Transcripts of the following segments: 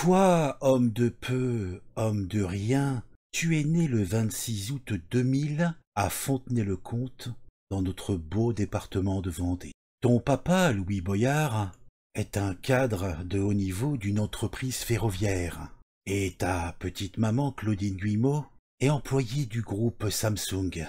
Toi, homme de peu, homme de rien, tu es né le 26 août 2000 à Fontenay-le-Comte, dans notre beau département de Vendée. Ton papa, Louis Boyard, est un cadre de haut niveau d'une entreprise ferroviaire. Et ta petite maman, Claudine Guimau, est employée du groupe Samsung.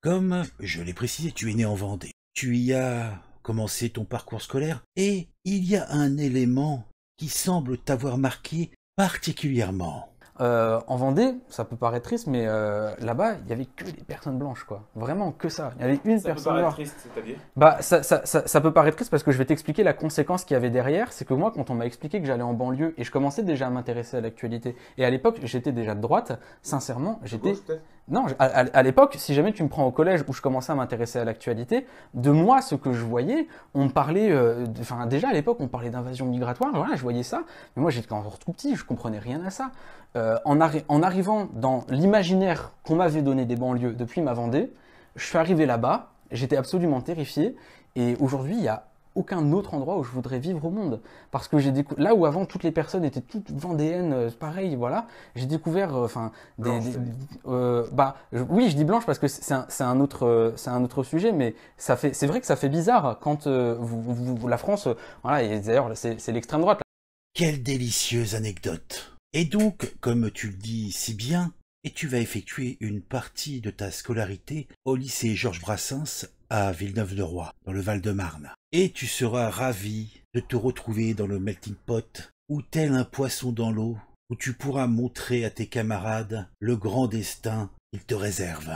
Comme je l'ai précisé, tu es né en Vendée. Tu y as commencé ton parcours scolaire et il y a un élément qui semble t'avoir marqué particulièrement euh, en Vendée, ça peut paraître triste, mais euh, là-bas, il n'y avait que des personnes blanches, quoi. Vraiment que ça. Il y avait une ça personne Triste, cest à bah, ça, ça, peut paraître triste parce que je vais t'expliquer la conséquence qu'il y avait derrière. C'est que moi, quand on m'a expliqué que j'allais en banlieue et je commençais déjà à m'intéresser à l'actualité, et à l'époque, j'étais déjà de droite, sincèrement, j'étais. Non, à, l'époque, si jamais tu me prends au collège où je commençais à m'intéresser à l'actualité, de moi, ce que je voyais, on parlait, euh, enfin déjà à l'époque, on parlait d'invasion migratoire, voilà, je voyais ça, mais moi j'étais encore tout petit, je comprenais rien à ça. Euh, en, en, arrivant dans l'imaginaire qu'on m'avait donné des banlieues depuis ma Vendée, je suis arrivé là-bas, j'étais absolument terrifié, et aujourd'hui, il y a aucun autre endroit où je voudrais vivre au monde. Parce que j'ai découvert, là où avant toutes les personnes étaient toutes vendéennes, euh, pareil, voilà, j'ai découvert, euh, enfin, des, euh, bah, oui, je dis blanche parce que c'est un, autre, c'est un autre sujet, mais ça fait, c'est vrai que ça fait bizarre quand la France, voilà, et d'ailleurs, c'est l'extrême droite. Quelle délicieuse anecdote. Et donc, comme tu le dis si bien, et tu vas effectuer une partie de ta scolarité au lycée Georges Brassens à villeneuve de roy dans le Val-de-Marne. Et tu seras ravi de te retrouver dans le melting pot, ou tel un poisson dans l'eau, où tu pourras montrer à tes camarades le grand destin qu'ils te réserve.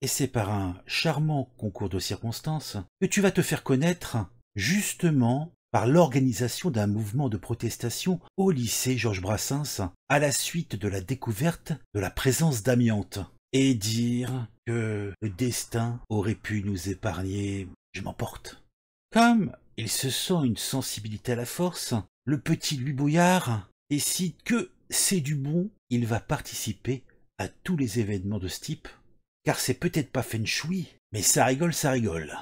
Et c'est par un charmant concours de circonstances que tu vas te faire connaître justement par l'organisation d'un mouvement de protestation au lycée Georges Brassens à la suite de la découverte de la présence d'amiante et dire que le destin aurait pu nous épargner, je m'emporte. Comme il se sent une sensibilité à la force, le petit Louis bouillard décide que c'est du bon, il va participer à tous les événements de ce type, car c'est peut-être pas feng shui, mais ça rigole, ça rigole.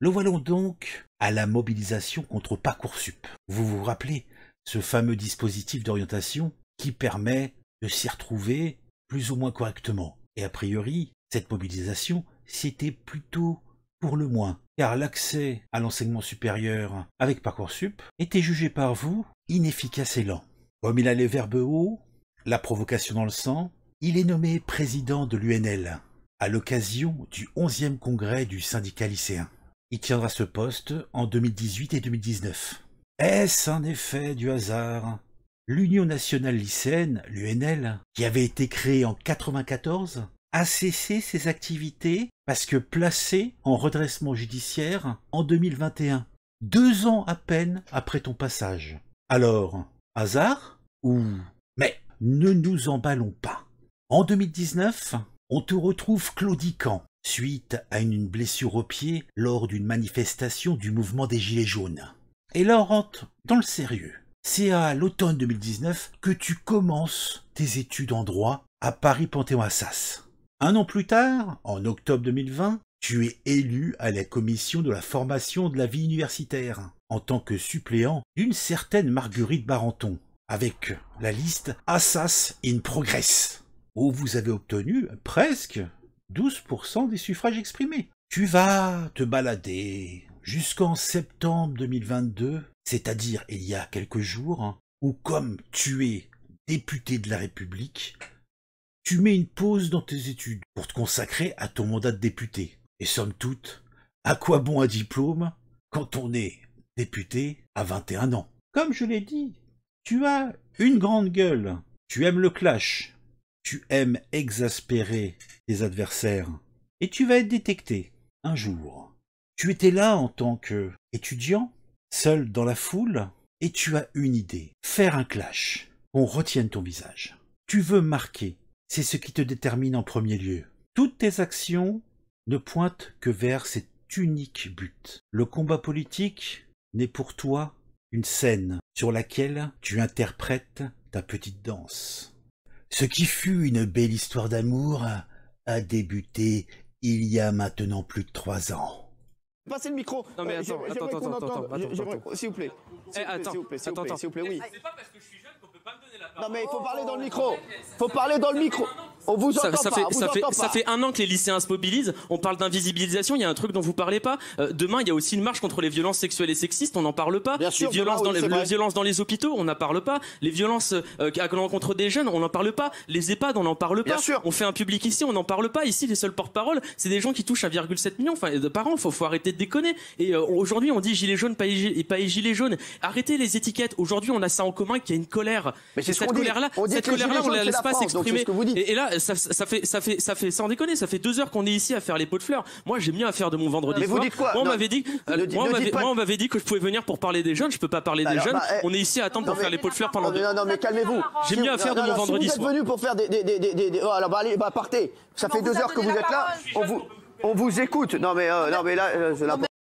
Le voilà donc à la mobilisation contre Parcoursup. Vous vous rappelez ce fameux dispositif d'orientation qui permet de s'y retrouver plus ou moins correctement. Et a priori, cette mobilisation, c'était plutôt pour le moins, car l'accès à l'enseignement supérieur avec Parcoursup était jugé par vous inefficace et lent. Comme il a les verbes hauts, la provocation dans le sang, il est nommé président de l'UNL à l'occasion du 11e congrès du syndicat lycéen. Il tiendra ce poste en 2018 et 2019. Est-ce un effet du hasard l'Union nationale lycéenne, l'UNL, qui avait été créée en 1994, a cessé ses activités parce que placée en redressement judiciaire en 2021, deux ans à peine après ton passage. Alors, hasard ou... Mais ne nous emballons pas. En 2019, on te retrouve claudiquant suite à une blessure au pied lors d'une manifestation du mouvement des Gilets jaunes. Et là, rentre dans le sérieux. C'est à l'automne 2019 que tu commences tes études en droit à Paris-Panthéon-Assas. Un an plus tard, en octobre 2020, tu es élu à la commission de la formation de la vie universitaire en tant que suppléant d'une certaine Marguerite Barenton avec la liste Assas in Progress où vous avez obtenu presque 12% des suffrages exprimés. Tu vas te balader jusqu'en septembre 2022, c'est-à-dire il y a quelques jours, hein, où comme tu es député de la République, tu mets une pause dans tes études pour te consacrer à ton mandat de député. Et somme toute, à quoi bon un diplôme quand on est député à 21 ans Comme je l'ai dit, tu as une grande gueule, tu aimes le clash, tu aimes exaspérer tes adversaires, et tu vas être détecté un jour. Tu étais là en tant qu'étudiant, seul dans la foule, et tu as une idée, faire un clash, qu'on retienne ton visage. Tu veux marquer, c'est ce qui te détermine en premier lieu. Toutes tes actions ne pointent que vers cet unique but. Le combat politique n'est pour toi une scène sur laquelle tu interprètes ta petite danse. Ce qui fut une belle histoire d'amour a débuté il y a maintenant plus de trois ans. Passez le micro. Non mais euh, attends, attends, attends, attends, attends, eh, Attends, s'il vous plaît. S'il vous plaît, s'il vous plaît, oui. C'est pas parce que je suis jeune qu'on peut pas me non mais il oh, oh, oh, faut parler dans le micro. Faut parler dans le micro. On vous entend ça, pas, fait, ça, fait, ça fait un an que les lycéens se mobilisent. On parle d'invisibilisation. Il y a un truc dont vous parlez pas. Euh, demain, il y a aussi une marche contre les violences sexuelles et sexistes. On n'en parle pas. les violences dans les, violences dans les hôpitaux, on n'en parle pas. Les violences euh, à l'encontre des jeunes, on n'en parle pas. Les EHPAD, on n'en parle pas. On fait un public ici, on n'en parle pas. Ici, les seuls porte-parole, c'est des gens qui touchent 1,7 million enfin, de parents, Faut, arrêter de déconner. Et euh, aujourd'hui, on dit gilets jaunes, pas, et gilets jaunes. Arrêtez les étiquettes. Aujourd'hui, on a ça en commun qu'il y a une colère cette colère-là, cette colère-là, on la laisse pas s'exprimer. Et, là, ça, fait, ça fait, ça fait, sans déconner, ça fait deux heures qu'on est ici à faire les pots de fleurs. Moi, j'ai mieux à faire de mon vendredi Mais vous dites quoi Moi, on m'avait dit, euh, on m'avait dit que je pouvais venir pour parler des jeunes. Je peux pas parler des jeunes. Bah, eh, on est ici à attendre pour faire les pots de fleurs pendant deux. Non, non, mais calmez-vous. J'ai mieux à faire de mon vendredi soir. Vous êtes venu pour faire des, des, oh, alors bah allez, bah partez. Ça fait deux heures que vous êtes là. On vous, écoute. Non mais, euh, non mais là, euh,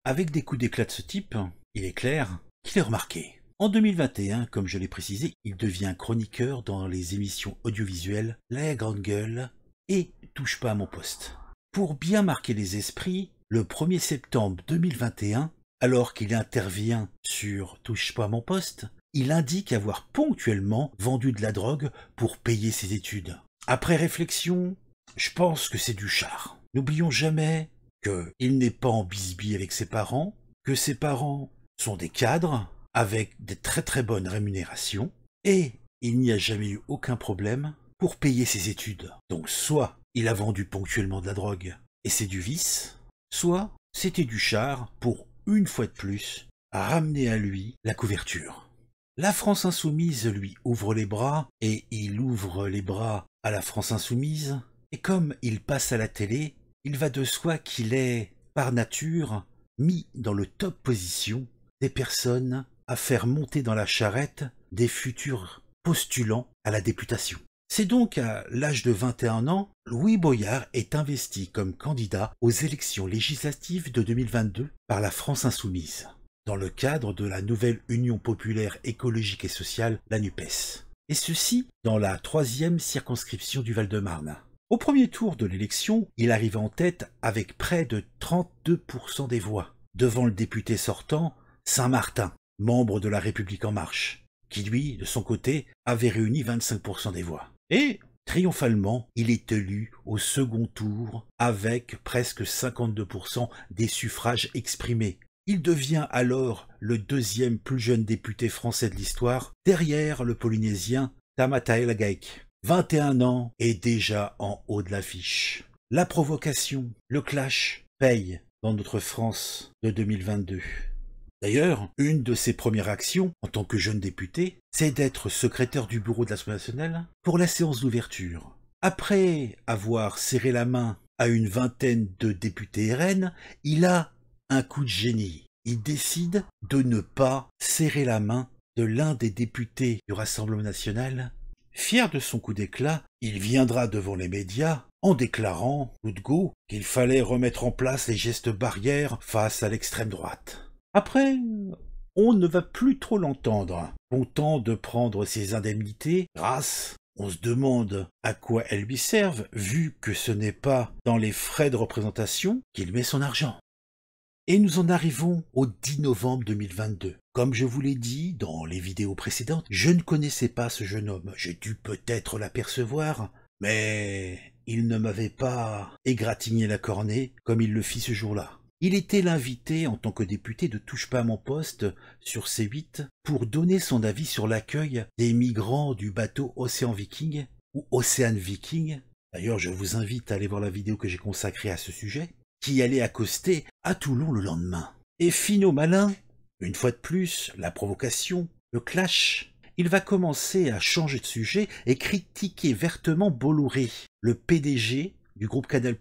Avec des coups d'éclat de ce type, il est clair qu'il est remarqué. En 2021, comme je l'ai précisé, il devient chroniqueur dans les émissions audiovisuelles La Grande Gueule et Touche pas à mon poste. Pour bien marquer les esprits, le 1er septembre 2021, alors qu'il intervient sur Touche pas à mon poste, il indique avoir ponctuellement vendu de la drogue pour payer ses études. Après réflexion, je pense que c'est du char. N'oublions jamais qu'il n'est pas en bisbille avec ses parents, que ses parents sont des cadres, avec des très très bonnes rémunérations, et il n'y a jamais eu aucun problème pour payer ses études. Donc soit il a vendu ponctuellement de la drogue, et c'est du vice, soit c'était du char pour, une fois de plus, ramener à lui la couverture. La France insoumise lui ouvre les bras, et il ouvre les bras à la France insoumise, et comme il passe à la télé, il va de soi qu'il est, par nature, mis dans le top position des personnes à faire monter dans la charrette des futurs postulants à la députation. C'est donc à l'âge de 21 ans, Louis Boyard est investi comme candidat aux élections législatives de 2022 par la France insoumise, dans le cadre de la nouvelle Union populaire écologique et sociale, la NUPES. Et ceci dans la troisième circonscription du Val-de-Marne. Au premier tour de l'élection, il arrive en tête avec près de 32% des voix, devant le député sortant, Saint-Martin, membre de la République en marche, qui lui, de son côté, avait réuni 25% des voix. Et, triomphalement, il est élu au second tour avec presque 52% des suffrages exprimés. Il devient alors le deuxième plus jeune député français de l'histoire, derrière le polynésien Tamatael Agaik. 21 ans et déjà en haut de l'affiche. La provocation, le clash, paye dans notre France de 2022. D'ailleurs, une de ses premières actions en tant que jeune député, c'est d'être secrétaire du bureau de l'Assemblée nationale pour la séance d'ouverture. Après avoir serré la main à une vingtaine de députés RN, il a un coup de génie. Il décide de ne pas serrer la main de l'un des députés du Rassemblement national. Fier de son coup d'éclat, il viendra devant les médias en déclarant, coup de go, qu'il fallait remettre en place les gestes barrières face à l'extrême droite. Après, on ne va plus trop l'entendre. Content de prendre ses indemnités, grâce, on se demande à quoi elles lui servent, vu que ce n'est pas dans les frais de représentation qu'il met son argent. Et nous en arrivons au 10 novembre 2022. Comme je vous l'ai dit dans les vidéos précédentes, je ne connaissais pas ce jeune homme. J'ai dû peut-être l'apercevoir, mais il ne m'avait pas égratigné la cornée comme il le fit ce jour-là. Il était l'invité en tant que député de Touche pas à mon poste sur C8 pour donner son avis sur l'accueil des migrants du bateau Océan Viking ou Océan Viking. D'ailleurs, je vous invite à aller voir la vidéo que j'ai consacrée à ce sujet, qui allait accoster à Toulon le lendemain. Et Fino Malin, une fois de plus, la provocation, le clash, il va commencer à changer de sujet et critiquer vertement Bolloré, le PDG du groupe Canal+,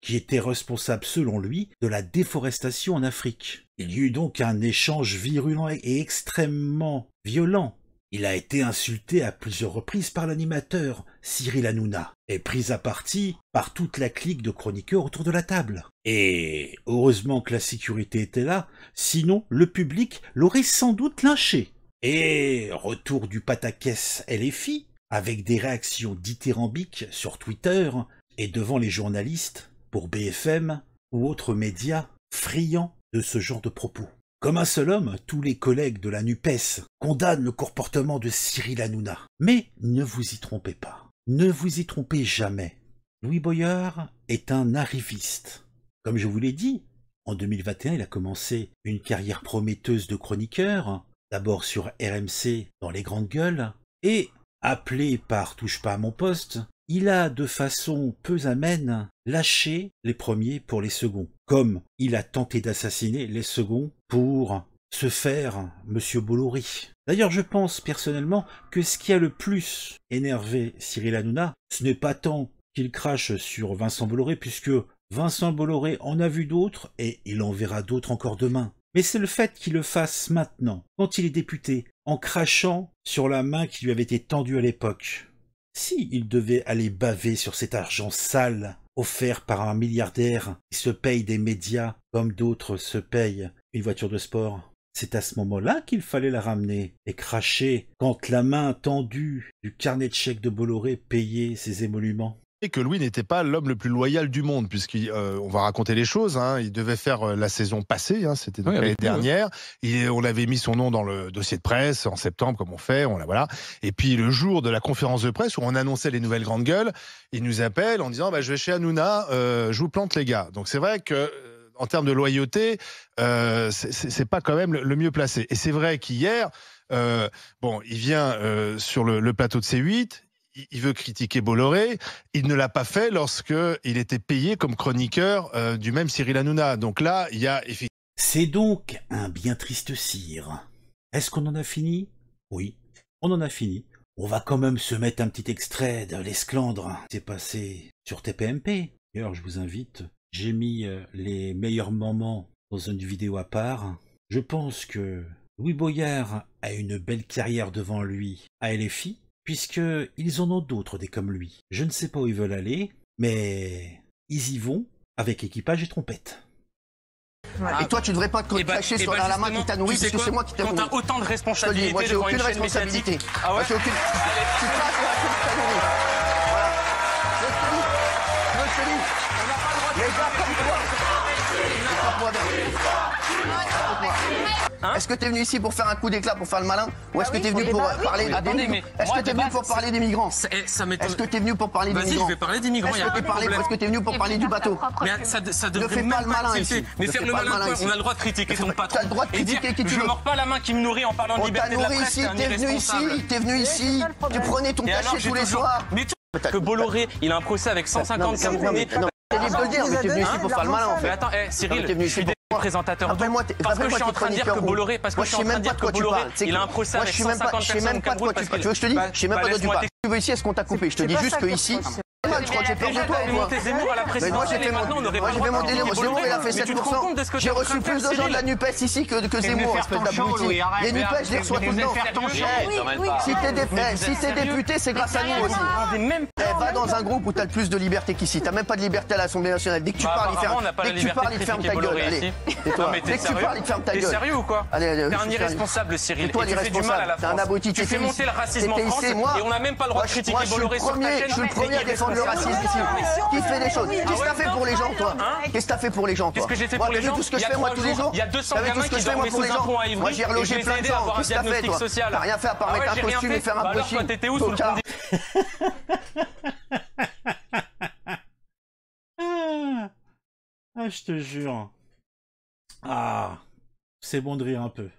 qui était responsable, selon lui, de la déforestation en Afrique. Il y eut donc un échange virulent et extrêmement violent. Il a été insulté à plusieurs reprises par l'animateur, Cyril Hanouna, et pris à partie par toute la clique de chroniqueurs autour de la table. Et heureusement que la sécurité était là, sinon le public l'aurait sans doute lynché. Et retour du pataquès LFI, avec des réactions dithyrambiques sur Twitter et devant les journalistes, pour BFM ou autres médias, friands de ce genre de propos. Comme un seul homme, tous les collègues de la NUPES condamnent le comportement de Cyril Hanouna. Mais ne vous y trompez pas. Ne vous y trompez jamais. Louis Boyer est un arriviste. Comme je vous l'ai dit, en 2021, il a commencé une carrière prometteuse de chroniqueur, d'abord sur RMC dans les grandes gueules, et, appelé par Touche pas à mon poste, il a de façon peu amène lâché les premiers pour les seconds, comme il a tenté d'assassiner les seconds pour se faire Monsieur Bolloré. D'ailleurs, je pense personnellement que ce qui a le plus énervé Cyril Hanouna, ce n'est pas tant qu'il crache sur Vincent Bolloré, puisque Vincent Bolloré en a vu d'autres et il en verra d'autres encore demain. Mais c'est le fait qu'il le fasse maintenant, quand il est député, en crachant sur la main qui lui avait été tendue à l'époque. Si il devait aller baver sur cet argent sale offert par un milliardaire qui se paye des médias comme d'autres se payent une voiture de sport, c'est à ce moment-là qu'il fallait la ramener et cracher quand la main tendue du carnet de chèques de Bolloré payait ses émoluments que Louis n'était pas l'homme le plus loyal du monde, puisqu'on euh, va raconter les choses. Hein. il devait faire euh, la saison passée, hein, c'était l'année hein. dernière. et on avait mis son nom dans le dossier de presse en septembre, comme on fait. On la voilà. Et puis le jour de la conférence de presse où on annonçait les nouvelles grandes gueules, il nous appelle en disant bah, "Je vais chez Hanouna, euh, je vous plante les gars." Donc c'est vrai que en termes de loyauté, euh, c'est pas quand même le mieux placé. Et c'est vrai qu'hier, bon, il vient sur le, plateau de C8, il veut critiquer Bolloré. Il ne l'a pas fait lorsqu'il était payé comme chroniqueur euh, du même Cyril Hanouna. Donc là, il y a C'est donc un bien triste cire. Est-ce qu'on en a fini Oui, on en a fini. On va quand même se mettre un petit extrait de l'esclandre. s'est passé sur TPMP. D'ailleurs, je vous invite. J'ai mis euh, les meilleurs moments dans une vidéo à part. Je pense que Louis Boyard a une belle carrière devant lui à LFI puisqu'ils en ont d'autres des comme lui. Je ne sais pas où ils veulent aller, mais ils y vont avec équipage et trompette. et toi, tu ne devrais pas te eh ben, cacher eh sur ben, la main qui t'a nourri, parce que c'est moi qui t'ai nourri. Quand as autant de responsabilités, moi j'ai aucune une responsabilité. Ah ouais moi, aucune... Allez, tu passes la nourri. Voilà. Je te dis, je te dis, on n'a pas le droit de. Mais pas comme toi. Pas Hein est-ce que t'es venu ici pour faire un coup d'éclat, pour faire le malin Ou eh, est-ce que t'es venu pour parler des migrants Est-ce que t'es venu pour parler des migrants Est-ce que t'es venu pour parler des migrants je vais parler des migrants. Est-ce que t'es venu pour parler du bateau ça, ne fais pas le malin ici. Mais faire le malin, on a le droit de critiquer ton patron. Tu le droit de critiquer qui tu veux. Je mords pas la main qui me nourrit en parlant de oh, liberté de la presse. Tu es venu ici, tu venu ici, tu prenais ton cachet tous les soirs. Mais que Bolloré, il a un procès avec 150 Camerounais. T'es libre de le dire, mais venu ici pour faire le malin en fait. Mais attends, Cyril, je présentateur parce que je suis en train de dire que Bolloré parce que je suis en train de dire que Bolloré il a un procès moi, avec 150 personnes je même pas tu veux que je te dise je sais même pas de quoi tu parles tu veux ici est-ce qu'on t'a coupé je te dis juste que ici je crois que j'ai de toi Mais moi j'ai fait mon moi j'ai fait mon délire Zemmour il a fait 7% j'ai reçu plus de gens de la Nupes ici que que Zemmour espèce d'abruti les Nupes je les reçois tout le temps si t'es député c'est grâce à nous aussi va dans un groupe où t'as le plus de liberté qu'ici. T'as même pas de liberté à l'Assemblée nationale. Dès que tu bah, parles, il ferme, dès que tu parles, il ferme ta gueule. Et toi, dès que tu parles, il ferme ta gueule. T'es sérieux ou quoi T'es un irresponsable, Cyril. Toi, tu fais du mal à la France. Tu fais monter le racisme en France et on a même pas le droit de critiquer Bolloré sur ta chaîne. Je suis le premier à défendre le racisme ici. Qui fait des choses Qu'est-ce que t'as fait pour les gens, toi ah Qu'est-ce que t'as fait pour les gens, Qu'est-ce que j'ai fait pour les gens tout ce que je fais moi tous les jours Il y a 200 gamins qui dorment sous un pont à Ivry. Moi, j'ai relogé plein de gens. Qu'est-ce que t'as fait, toi T'as rien fait à part mettre un costume et faire un brushing ah, je te jure. Ah, c'est bon de rire un peu.